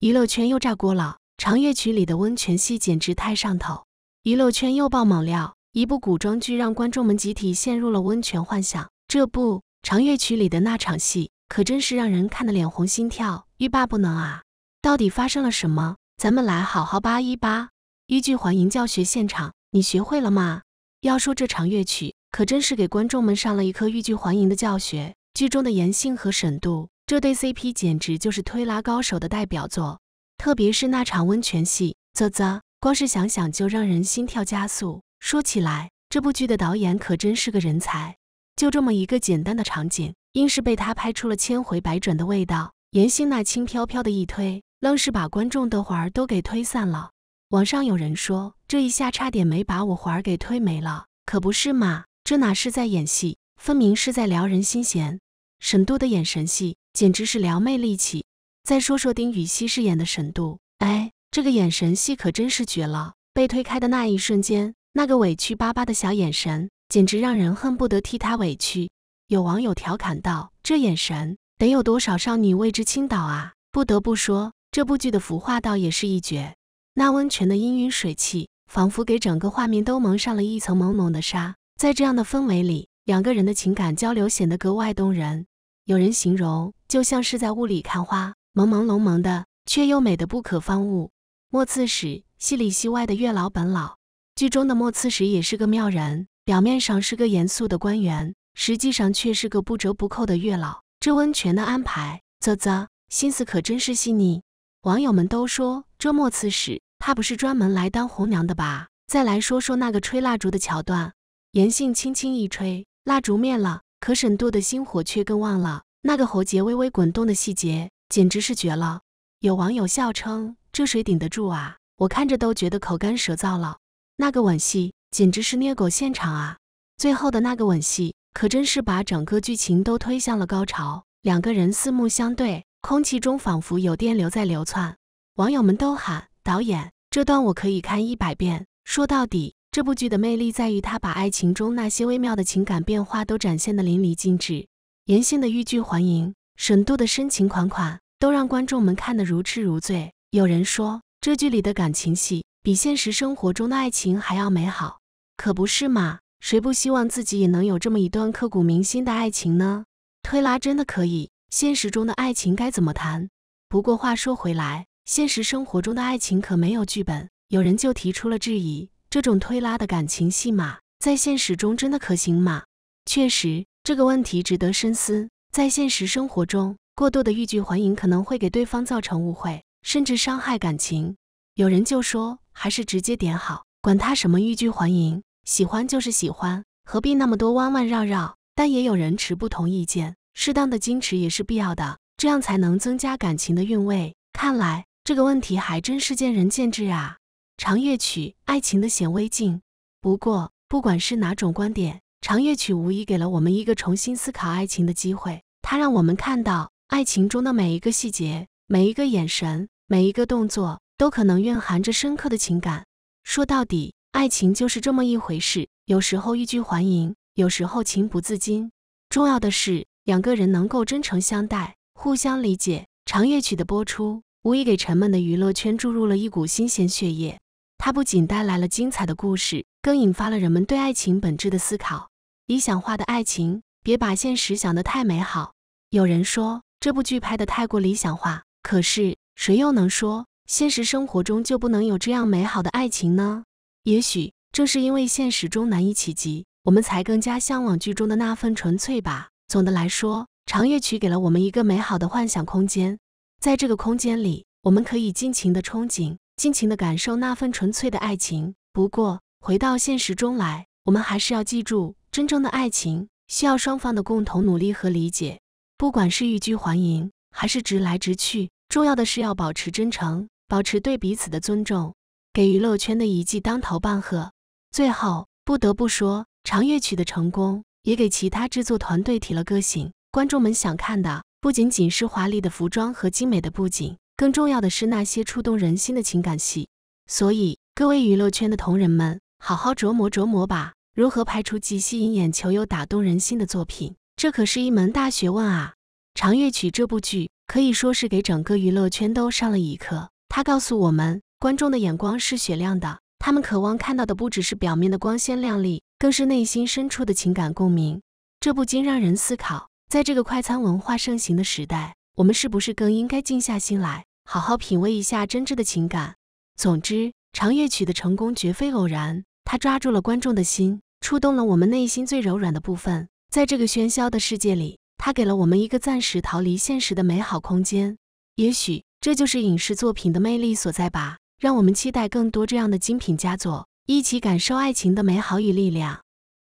娱乐圈又炸锅了，《长乐曲》里的温泉戏简直太上头！娱乐圈又爆猛料，一部古装剧让观众们集体陷入了温泉幻想。这部《长乐曲》里的那场戏可真是让人看得脸红心跳、欲罢不能啊！到底发生了什么？咱们来好好扒一扒。豫剧还迎教学现场，你学会了吗？要说这场《乐曲》，可真是给观众们上了一课欲拒还迎的教学。剧中的严性和沈度这对 CP 简直就是推拉高手的代表作，特别是那场温泉戏，啧啧，光是想想就让人心跳加速。说起来，这部剧的导演可真是个人才，就这么一个简单的场景，硬是被他拍出了千回百转的味道。严星那轻飘飘的一推，愣是把观众的魂儿都给推散了。网上有人说，这一下差点没把我魂儿给推没了，可不是嘛？这哪是在演戏，分明是在撩人心弦。沈渡的眼神戏。简直是撩妹利器。再说说丁禹兮饰演的沈度，哎，这个眼神戏可真是绝了。被推开的那一瞬间，那个委屈巴巴的小眼神，简直让人恨不得替他委屈。有网友调侃道：“这眼神得有多少少女为之倾倒啊！”不得不说，这部剧的服化道也是一绝。那温泉的氤氲水汽，仿佛给整个画面都蒙上了一层朦胧的纱。在这样的氛围里，两个人的情感交流显得格外动人。有人形容就像是在雾里看花，朦朦胧胧的，却又美得不可方物。莫刺史，戏里戏外的月老本老，剧中的莫刺史也是个妙人，表面上是个严肃的官员，实际上却是个不折不扣的月老。这温泉的安排，啧啧，心思可真是细腻。网友们都说，这莫刺史他不是专门来当红娘的吧？再来说说那个吹蜡烛的桥段，严信轻轻一吹，蜡烛灭了。可沈渡的心火却更旺了，那个喉结微微滚动的细节简直是绝了。有网友笑称：“这谁顶得住啊？我看着都觉得口干舌燥了。”那个吻戏简直是虐狗现场啊！最后的那个吻戏可真是把整个剧情都推向了高潮，两个人四目相对，空气中仿佛有电流在流窜。网友们都喊：“导演，这段我可以看一百遍。”说到底。这部剧的魅力在于，他把爱情中那些微妙的情感变化都展现得淋漓尽致。严心的欲拒还迎，沈渡的深情款款，都让观众们看得如痴如醉。有人说，这剧里的感情戏比现实生活中的爱情还要美好，可不是嘛？谁不希望自己也能有这么一段刻骨铭心的爱情呢？推拉真的可以，现实中的爱情该怎么谈？不过话说回来，现实生活中的爱情可没有剧本。有人就提出了质疑。这种推拉的感情戏码在现实中真的可行吗？确实，这个问题值得深思。在现实生活中，过度的欲拒还迎可能会给对方造成误会，甚至伤害感情。有人就说，还是直接点好，管他什么欲拒还迎，喜欢就是喜欢，何必那么多弯弯绕绕？但也有人持不同意见，适当的矜持也是必要的，这样才能增加感情的韵味。看来这个问题还真是见仁见智啊。长乐曲《爱情的显微镜》，不过不管是哪种观点，长乐曲无疑给了我们一个重新思考爱情的机会。它让我们看到爱情中的每一个细节、每一个眼神、每一个动作，都可能蕴含着深刻的情感。说到底，爱情就是这么一回事，有时候欲拒还迎，有时候情不自禁。重要的是两个人能够真诚相待，互相理解。长乐曲的播出，无疑给沉闷的娱乐圈注入了一股新鲜血液。它不仅带来了精彩的故事，更引发了人们对爱情本质的思考。理想化的爱情，别把现实想得太美好。有人说这部剧拍得太过理想化，可是谁又能说现实生活中就不能有这样美好的爱情呢？也许正是因为现实中难以企及，我们才更加向往剧中的那份纯粹吧。总的来说，《长夜曲》给了我们一个美好的幻想空间，在这个空间里，我们可以尽情地憧憬。尽情地感受那份纯粹的爱情。不过，回到现实中来，我们还是要记住，真正的爱情需要双方的共同努力和理解。不管是欲拒还迎，还是直来直去，重要的是要保持真诚，保持对彼此的尊重。给娱乐圈的一记当头棒喝。最后，不得不说，《长乐曲》的成功也给其他制作团队提了个醒：观众们想看的不仅仅是华丽的服装和精美的布景。更重要的是那些触动人心的情感戏，所以各位娱乐圈的同仁们，好好琢磨琢磨吧，如何拍出既吸引眼球又打动人心的作品，这可是一门大学问啊！《长乐曲》这部剧可以说是给整个娱乐圈都上了一课，它告诉我们，观众的眼光是雪亮的，他们渴望看到的不只是表面的光鲜亮丽，更是内心深处的情感共鸣。这不禁让人思考，在这个快餐文化盛行的时代，我们是不是更应该静下心来？好好品味一下真挚的情感。总之，《长乐曲》的成功绝非偶然，它抓住了观众的心，触动了我们内心最柔软的部分。在这个喧嚣的世界里，它给了我们一个暂时逃离现实的美好空间。也许这就是影视作品的魅力所在吧。让我们期待更多这样的精品佳作，一起感受爱情的美好与力量。